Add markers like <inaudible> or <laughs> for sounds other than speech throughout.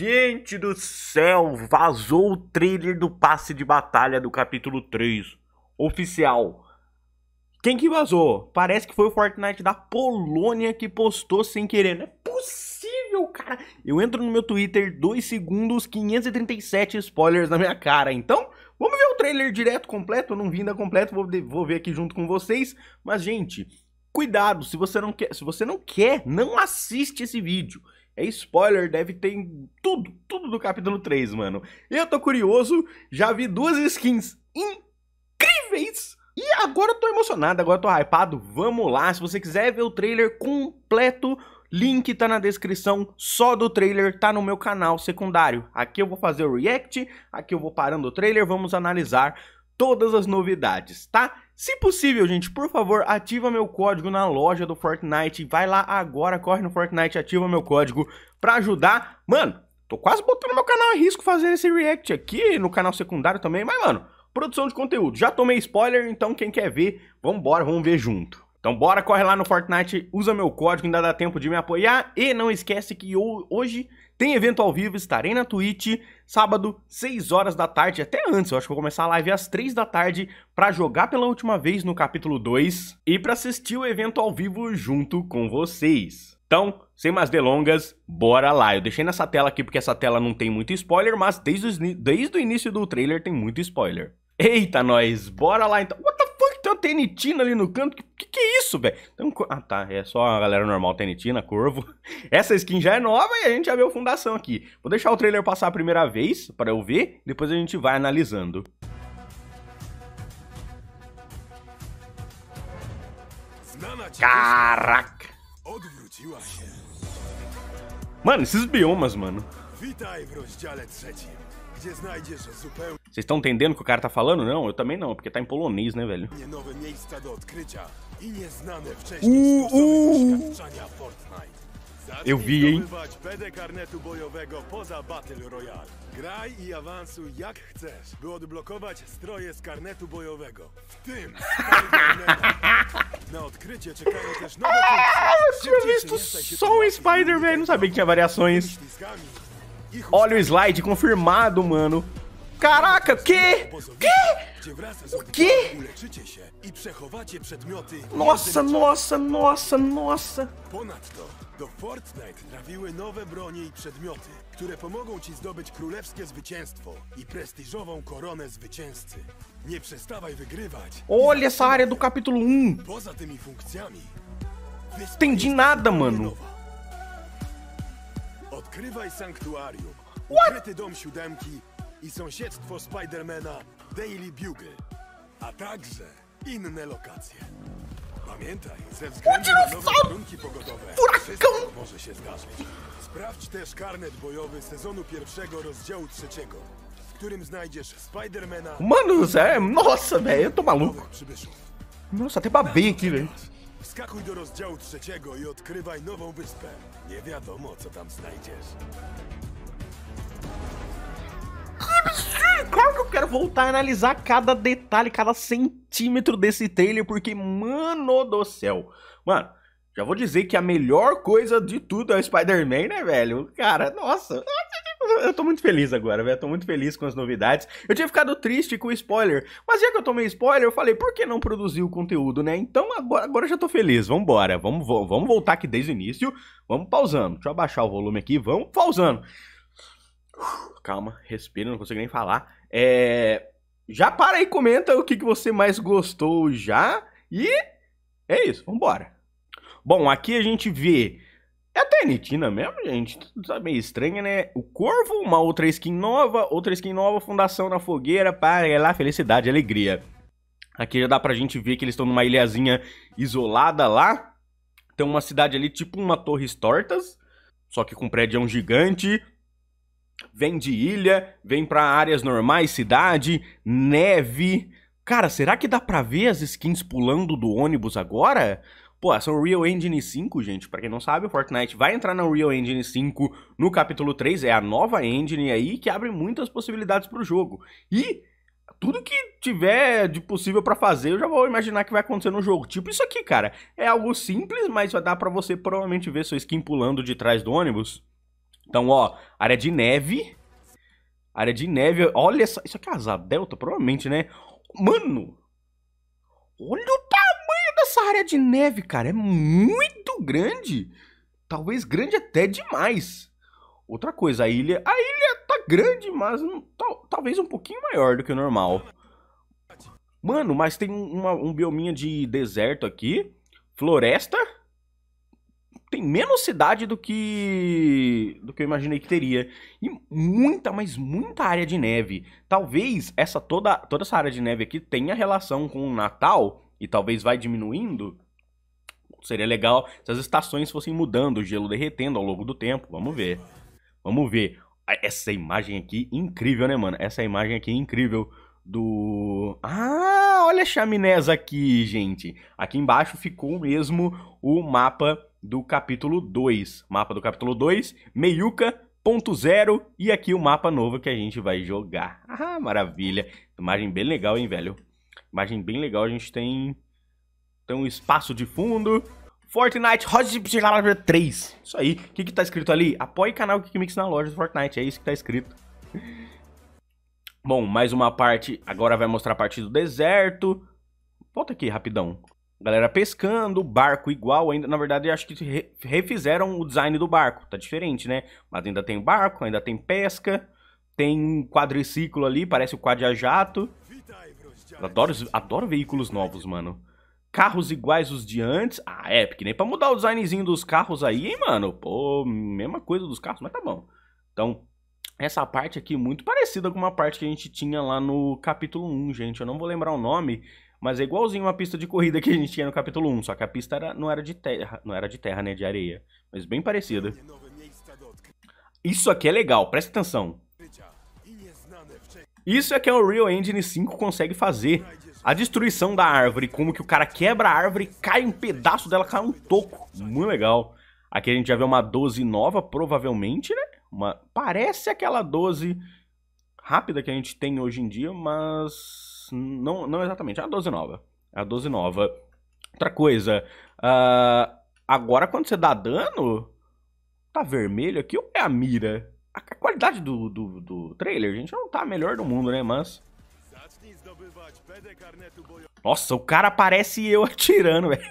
Gente do céu, vazou o trailer do passe de batalha do capítulo 3. Oficial. Quem que vazou? Parece que foi o Fortnite da Polônia que postou sem querer. Não é possível, cara. Eu entro no meu Twitter, 2 segundos, 537 spoilers na minha cara. Então, vamos ver o trailer direto, completo. Eu não vi ainda completo, vou, vou ver aqui junto com vocês. Mas, gente, cuidado. Se você não quer, se você não, quer não assiste esse vídeo. É spoiler, deve ter tudo, tudo do capítulo 3, mano. Eu tô curioso, já vi duas skins incríveis e agora eu tô emocionado, agora eu tô hypado. Vamos lá, se você quiser ver o trailer completo, link tá na descrição, só do trailer tá no meu canal secundário. Aqui eu vou fazer o react, aqui eu vou parando o trailer, vamos analisar todas as novidades, tá? Se possível, gente, por favor, ativa meu código na loja do Fortnite. Vai lá agora, corre no Fortnite, ativa meu código pra ajudar. Mano, tô quase botando meu canal a risco fazendo esse react aqui, no canal secundário também, mas, mano, produção de conteúdo. Já tomei spoiler, então quem quer ver, vambora, vamos ver junto. Então bora, corre lá no Fortnite, usa meu código, ainda dá tempo de me apoiar. E não esquece que hoje tem evento ao vivo, estarei na Twitch, sábado, 6 horas da tarde, até antes, eu acho que vou começar a live às 3 da tarde, para jogar pela última vez no capítulo 2 e para assistir o evento ao vivo junto com vocês. Então, sem mais delongas, bora lá. Eu deixei nessa tela aqui porque essa tela não tem muito spoiler, mas desde o, desde o início do trailer tem muito spoiler. Eita, nós, bora lá então. What the fuck? tem uma tenitina ali no canto. Que que, que é isso, velho? Então, ah, tá. É só a galera normal, tenitina, corvo. <laughs> Essa skin já é nova e a gente já viu fundação aqui. Vou deixar o trailer passar a primeira vez para eu ver. Depois a gente vai analisando. Caraca! Mano, esses biomas, mano. Witaj é é Vocês estão entendendo o que o cara tá falando? Não, eu também não, porque tá em polonês, né, velho? Uh, uh. Eu vi, hein? Graj i jak chcesz, by odblokować stroje z karnetu bojowego. W tym Na odkrycie czekają też nowe Ah, eu tinha visto só o Spider-Man, não sabia que tinha variações. Olha o slide confirmado, mano. Caraca, que? Que? O quê? Nossa, nossa, nossa, nossa. Ponadto, do Fortnite trafiły nowe bronie i przedmioty, które pomogą ci zdobyć królewskie zwycięstwo i prestiżową koronę zwycięzcy. Nie przestawaj wygrywać. Olha essa área do capítulo 1. Poza tymi funkcjami. Entendi nada, mano. Odkrywaj sanktuarium, ukryty dom siódemki i sąsiedztwo Spidermana Daily Bugle, a także inne lokacje. Pamiętaj, ze względu na nowe warunki pogodowe wszystko może się zdarzyć. Sprawdź też karnet bojowy sezonu pierwszego rozdziału trzeciego, w którym znajdziesz Spidermana... Mano, Zé, nossa, velho, eu tô maluco. Nossa, tem babei aqui, velho. Wskakuj do rozdziału trzeciego i odkrywaj nową wyspę. Nie wiadomo, co tam znajdziesz. Claro que eu quero voltar a analisar cada detalhe, cada centímetro desse trailer, porque, mano do céu. Mano, já vou dizer que a melhor coisa de tudo é o Spider-Man, né, velho? Cara, nossa eu tô muito feliz agora, velho. tô muito feliz com as novidades. Eu tinha ficado triste com o spoiler, mas já que eu tomei spoiler, eu falei, por que não produzir o conteúdo, né? Então agora, agora eu já tô feliz. Vambora, vamos, vamos voltar aqui desde o início. Vamos pausando. Deixa eu abaixar o volume aqui, vamos pausando. <sighs> calma, respira, não consigo nem falar. É. Já para aí, comenta o que, que você mais gostou já. E é isso, vambora. Bom, aqui a gente vê é até nitina mesmo, gente. Tudo tá meio estranho, né? O Corvo, uma outra skin nova, outra skin nova, Fundação na Fogueira, para é lá, felicidade, alegria. Aqui já dá pra gente ver que eles estão numa ilhazinha isolada lá. Tem uma cidade ali, tipo uma Torres Tortas, só que com um prédio gigante. Vem de ilha, vem pra áreas normais, cidade, neve. Cara, será que dá pra ver as skins pulando do ônibus agora? Pô, essa Unreal é Engine 5, gente, para quem não sabe, o Fortnite vai entrar na Unreal Engine 5 no capítulo 3, é a nova engine aí que abre muitas possibilidades para o jogo. E tudo que tiver de possível para fazer, eu já vou imaginar que vai acontecer no jogo. Tipo isso aqui, cara. É algo simples, mas vai dar para você provavelmente ver sua skin pulando de trás do ônibus. Então, ó, área de neve. Área de neve. Olha só, Isso aqui é asa delta, provavelmente, né? Mano! Olha o essa área de neve, cara, é muito grande. Talvez grande até demais. Outra coisa, a ilha. A ilha tá grande, mas um, tal, talvez um pouquinho maior do que o normal. Mano, mas tem uma, um biominha de deserto aqui. Floresta. Tem menos cidade do que. do que eu imaginei que teria. E muita, mas muita área de neve. Talvez essa toda, toda essa área de neve aqui tenha relação com o Natal e talvez vai diminuindo, seria legal se as estações fossem mudando, o gelo derretendo ao longo do tempo. Vamos ver. Vamos ver. Ah, essa imagem aqui, incrível, né, mano? Essa imagem aqui, é incrível do... Ah, olha a chaminés aqui, gente. Aqui embaixo ficou mesmo o mapa do capítulo 2. Mapa do capítulo 2, Meiuca, ponto zero. E aqui o mapa novo que a gente vai jogar. Ah, maravilha. Imagem bem legal, hein, velho? Imagem bem legal, a gente tem, tem um espaço de fundo. Fortnite Hot 3. Isso aí. O que, que tá escrito ali? Apoie canal Kickmix na loja do Fortnite. É isso que tá escrito. <laughs> Bom, mais uma parte. Agora vai mostrar a parte do deserto. Volta aqui rapidão. Galera pescando, barco igual ainda. Na verdade, acho que refizeram o design do barco. Tá diferente, né? Mas ainda tem barco, ainda tem pesca. Tem um quadriciclo ali, parece o quadra-jato. Adoro, adoro veículos novos, mano. Carros iguais os de antes. Ah, é, porque nem pra mudar o designzinho dos carros aí, hein, mano. Pô, mesma coisa dos carros, mas tá bom. Então, essa parte aqui muito parecida com uma parte que a gente tinha lá no capítulo 1, gente. Eu não vou lembrar o nome, mas é igualzinho uma pista de corrida que a gente tinha no capítulo 1, só que a pista era, não era de terra, não era de terra, né, de areia, mas bem parecida. Isso aqui é legal, presta atenção. Isso é que é o Unreal Engine 5 consegue fazer. A destruição da árvore, como que o cara quebra a árvore, cai um pedaço dela, cai um toco. Muito legal. Aqui a gente já vê uma 12 nova, provavelmente, né? Uma... Parece aquela 12 rápida que a gente tem hoje em dia, mas não, não exatamente. É a 12 nova. É a 12 nova. Outra coisa, uh... agora quando você dá dano, tá vermelho aqui ou é a mira? a qualidade do, do, do trailer, gente, não tá a melhor do mundo, né, mas... Nossa, o cara parece eu <laughs> atirando, velho.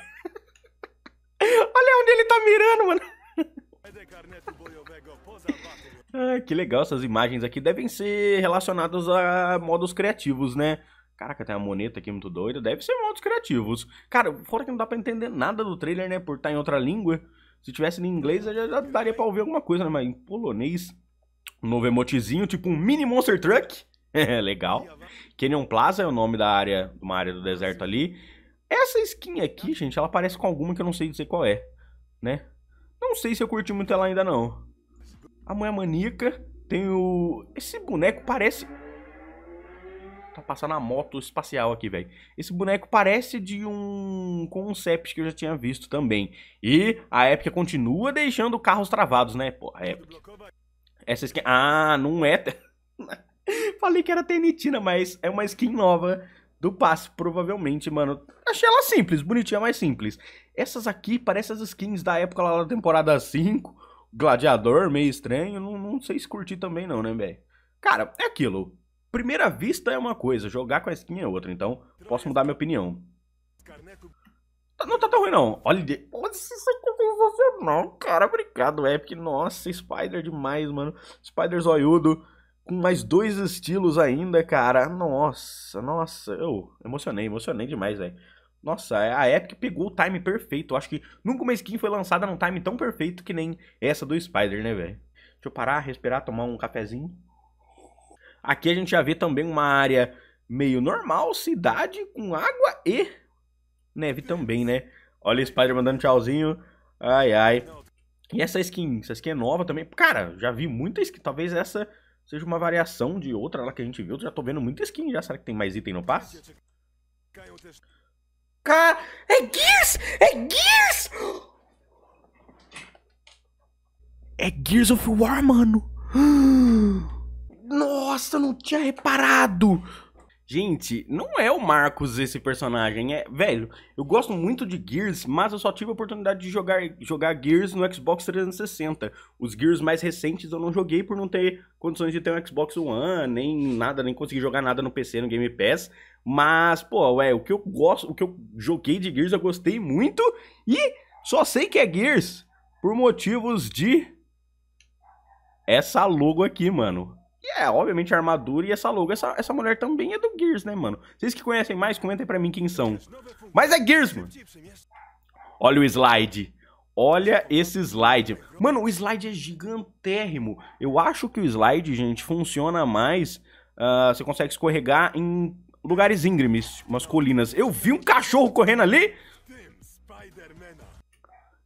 Olha onde ele tá mirando, mano. Ah, que legal essas imagens aqui. Devem ser relacionadas a modos criativos, né? Caraca, tem uma moneta aqui muito doida. Deve ser modos criativos. Cara, fora que não dá pra entender nada do trailer, né? Por estar tá em outra língua. Se tivesse em inglês, já, já daria pra ouvir alguma coisa, né? Mas em polonês... Um novo emotezinho, tipo um mini Monster Truck. <laughs> É, legal. Canyon Plaza é o nome da área, uma área do deserto ali. Essa skin aqui, gente, ela parece com alguma que eu não sei dizer qual é, né? Não sei se eu curti muito ela ainda não. A mulher é manica, tem o... Esse boneco parece... Tá passando a moto espacial aqui, velho. Esse boneco parece de um concept que eu já tinha visto também. E a Epic continua deixando carros travados, né? a Epic. Essa skin. Ah, não é. <laughs> Falei que era tenitina, mas é uma skin nova do passe, provavelmente, mano. Achei ela simples, bonitinha, mas simples. Essas aqui parecem as skins da época lá da temporada 5. Gladiador, meio estranho. Não, não sei se curti também, não, né, velho? Cara, é aquilo. Primeira vista é uma coisa, jogar com a skin é outra. Então, posso mudar minha opinião. Não tá tão ruim, não. Olha, olha isso aqui é sensacional, cara. Obrigado, Epic. Nossa, Spider demais, mano. Spider zoiudo. Com mais dois estilos ainda, cara. Nossa, nossa. Eu emocionei, emocionei demais, velho. Nossa, a Epic pegou o time perfeito. Eu acho que nunca uma skin foi lançada num time tão perfeito que nem essa do Spider, né, velho? Deixa eu parar, respirar, tomar um cafezinho. Aqui a gente já vê também uma área meio normal, cidade com água e Neve também, né? Olha o Spider mandando tchauzinho. Ai, ai. E essa skin, essa skin é nova também. Cara, já vi muita skin. Talvez essa seja uma variação de outra lá que a gente viu. já tô vendo muita skin já. Será que tem mais item no passe? Cara, é Gears! É Gears! É Gears of War, mano! <gasps> Nossa, não tinha reparado! Gente, não é o Marcos esse personagem, é, velho, eu gosto muito de Gears, mas eu só tive a oportunidade de jogar, jogar Gears no Xbox 360. Os Gears mais recentes eu não joguei por não ter condições de ter um Xbox One, nem nada, nem consegui jogar nada no PC, no Game Pass. Mas, pô, ué, o que eu gosto, o que eu joguei de Gears eu gostei muito e só sei que é Gears por motivos de essa logo aqui, mano. E é, obviamente, a armadura e essa logo, essa, essa mulher também é do Gears, né, mano? Vocês que conhecem mais, comentem pra mim quem são. Mas é Gears, mano. Olha o slide. Olha esse slide. Mano, o slide é gigantérrimo. Eu acho que o slide, gente, funciona mais... Uh, você consegue escorregar em lugares íngremes, umas colinas. Eu vi um cachorro correndo ali.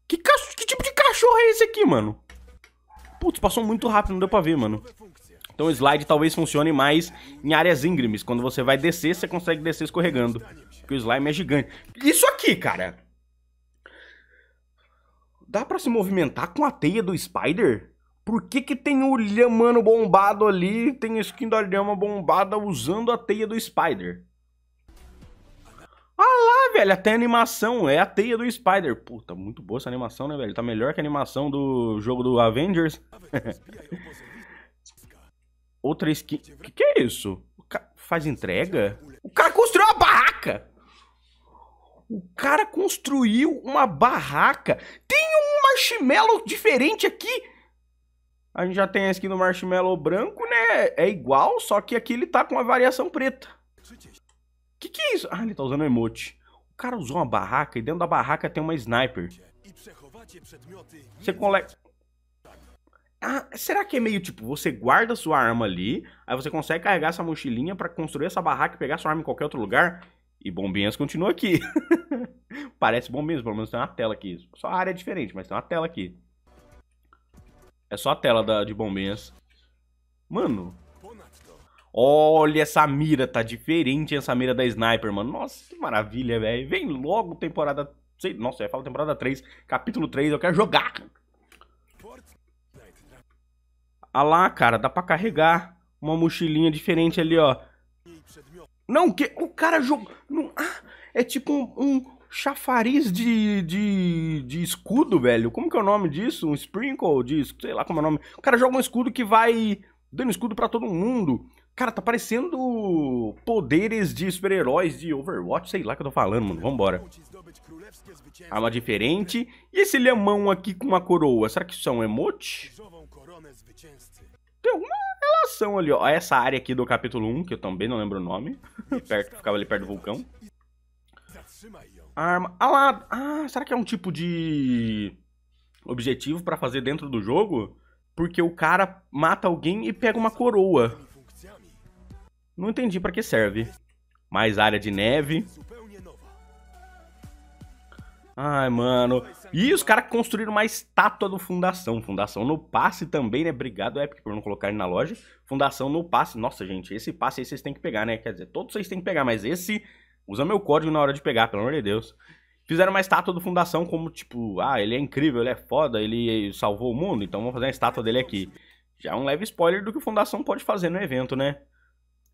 Que, que tipo de cachorro é esse aqui, mano? Putz, passou muito rápido, não deu pra ver, mano. Então o slide talvez funcione mais em áreas íngremes. Quando você vai descer, você consegue descer escorregando. Porque o slime é gigante. Isso aqui, cara. Dá pra se movimentar com a teia do Spider? Por que, que tem o Lhamano bombado ali, tem a skin da Lhama bombada usando a teia do Spider? Ah lá, velho, até animação, é a teia do Spider. Puta, muito boa essa animação, né, velho? Tá melhor que a animação do jogo do Avengers. <laughs> outra skin. Que que é isso? O faz entrega? O cara construiu uma barraca! O cara construiu uma barraca! Tem um marshmallow diferente aqui! A gente já tem a skin do marshmallow branco, né? É igual, só que aqui ele tá com uma variação preta. Que que é isso? Ah, ele tá usando emote. O cara usou uma barraca e dentro da barraca tem uma sniper. Você coleta... Ah, será que é meio tipo, você guarda sua arma ali, aí você consegue carregar essa mochilinha para construir essa barraca e pegar sua arma em qualquer outro lugar? E Bombinhas continua aqui. <laughs> Parece Bombinhas, pelo menos tem uma tela aqui. Só a área é diferente, mas tem uma tela aqui. É só a tela da, de Bombinhas. Mano. Olha, essa mira tá diferente, essa mira da Sniper, mano. Nossa, que maravilha, velho. Vem logo temporada... Sei, nossa, eu ia falar temporada 3, capítulo 3, eu quero jogar. Ah lá, cara, dá pra carregar uma mochilinha diferente ali, ó. Não, que o cara jogou... Ah, é tipo um, um chafariz de, de, de escudo, velho. Como que é o nome disso? Um sprinkle de... Sei lá como é o nome. O cara joga um escudo que vai dando escudo para todo mundo. Cara, tá parecendo poderes de super-heróis de Overwatch, sei lá que eu tô falando, mano. Vambora. Arma ah, diferente. E esse lemão aqui com uma coroa? Será que isso é um emote? Tem alguma relação ali, ó. Essa área aqui do capítulo 1, que eu também não lembro o nome. <laughs> perto, ficava ali perto do vulcão. Arma. Ah lá. Ah, será que é um tipo de objetivo para fazer dentro do jogo? Porque o cara mata alguém e pega uma coroa. Não entendi para que serve. Mais área de neve. Ai, mano. E os caras construíram uma estátua do Fundação. Fundação no passe também, né? Obrigado, Epic, por não colocar ele na loja. Fundação no passe. Nossa, gente, esse passe aí vocês têm que pegar, né? Quer dizer, todos vocês têm que pegar, mas esse... Usa meu código na hora de pegar, pelo amor de Deus. Fizeram uma estátua do Fundação como, tipo... Ah, ele é incrível, ele é foda, ele salvou o mundo. Então vamos fazer uma estátua dele aqui. Já é um leve spoiler do que o Fundação pode fazer no evento, né?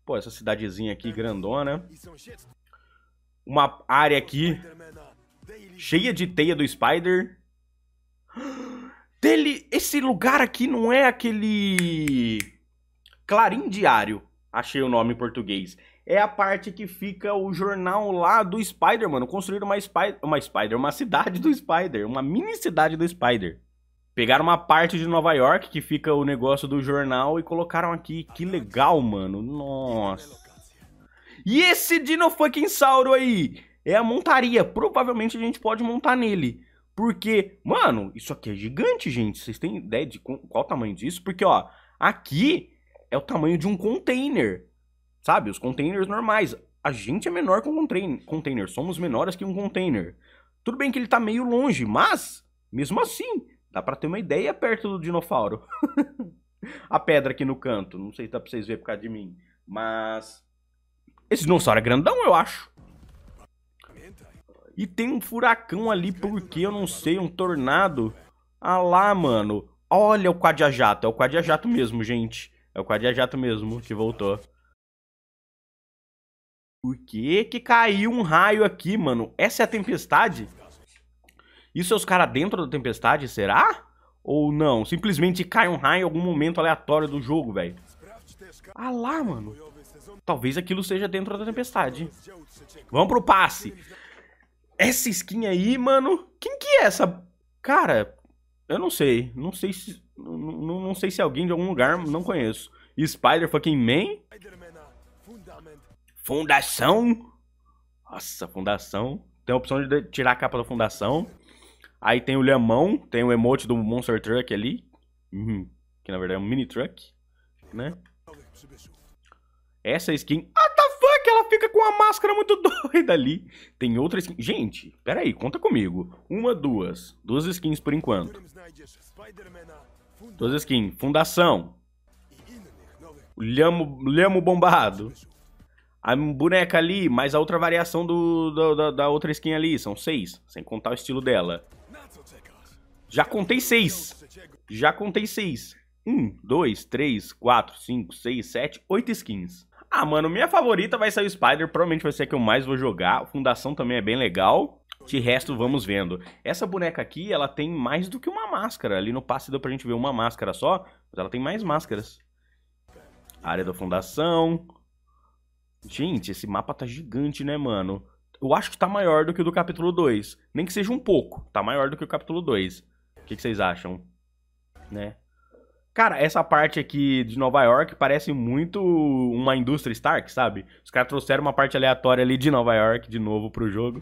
Pô, essa cidadezinha aqui, grandona. Uma área aqui cheia de teia do Spider. Dele, esse lugar aqui não é aquele Clarim Diário, achei o nome em português. É a parte que fica o jornal lá do Spider, mano. Construíram uma, Spider, uma Spider, uma cidade do Spider, uma mini cidade do Spider. Pegaram uma parte de Nova York que fica o negócio do jornal e colocaram aqui. Que legal, mano. Nossa. E esse Dino Fucking Sauro aí? é a montaria. Provavelmente a gente pode montar nele. Porque, mano, isso aqui é gigante, gente. Vocês têm ideia de qual o tamanho disso? Porque, ó, aqui é o tamanho de um container. Sabe? Os containers normais. A gente é menor que um container. Somos menores que um container. Tudo bem que ele tá meio longe, mas, mesmo assim, dá pra ter uma ideia perto do dinossauro. <laughs> a pedra aqui no canto. Não sei se dá pra vocês verem por causa de mim. Mas. Esse dinossauro é grandão, eu acho. E tem um furacão ali, porque eu não sei, um tornado. Ah lá, mano. Olha o Jato. É o Jato mesmo, gente. É o Jato mesmo que voltou. Por que que caiu um raio aqui, mano? Essa é a tempestade? Isso é os caras dentro da tempestade, será? Ou não? Simplesmente cai um raio em algum momento aleatório do jogo, velho. Ah lá, mano. Talvez aquilo seja dentro da tempestade. Vamos pro passe essa skin aí, mano, quem que é essa? Cara, eu não sei. Não sei se. Não, não, sei se é alguém de algum lugar não conheço. Spider fucking Man? Fundação? Nossa, fundação. Tem a opção de tirar a capa da fundação. Aí tem o lhamão, tem o emote do Monster Truck ali. Uhum. Que na verdade é um mini truck, né? Essa skin. Ah, fica com uma máscara muito <laughs> doida ali. Tem outra skin. Gente, peraí, conta comigo. Uma, duas. Duas skins por enquanto. Duas skins. Fundação. Lhamo, lhamo bombado. A boneca ali, mais a outra variação do, do da, da outra skin ali. São seis, sem contar o estilo dela. Já contei seis. Já contei seis. Um, dois, três, quatro, cinco, seis, sete, oito skins. Ah, mano, minha favorita vai ser o Spider, provavelmente vai ser a que eu mais vou jogar. A Fundação também é bem legal. De resto, vamos vendo. Essa boneca aqui, ela tem mais do que uma máscara. Ali no passe deu pra gente ver uma máscara só, mas ela tem mais máscaras. área da fundação. Gente, esse mapa tá gigante, né, mano? Eu acho que tá maior do que o do capítulo 2. Nem que seja um pouco, tá maior do que o capítulo 2. O que, que vocês acham? Né? Cara, essa parte aqui de Nova York parece muito uma indústria Stark, sabe? Os caras trouxeram uma parte aleatória ali de Nova York de novo pro jogo.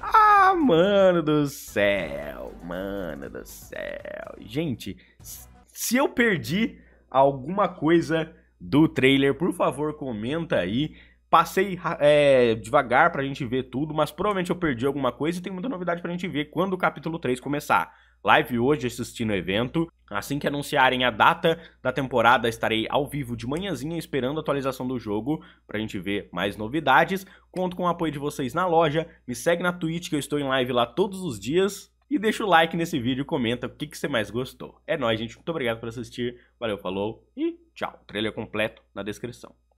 Ah, mano do céu, mano do céu. Gente, se eu perdi alguma coisa do trailer, por favor, comenta aí. Passei é, devagar pra gente ver tudo, mas provavelmente eu perdi alguma coisa e tem muita novidade pra gente ver quando o capítulo 3 começar. Live hoje assistindo o evento, Assim que anunciarem a data da temporada, estarei ao vivo de manhãzinha esperando a atualização do jogo pra gente ver mais novidades. Conto com o apoio de vocês na loja, me segue na Twitch que eu estou em live lá todos os dias. E deixa o like nesse vídeo, comenta o que, que você mais gostou. É nóis, gente. Muito obrigado por assistir. Valeu, falou e tchau. Trailer completo na descrição.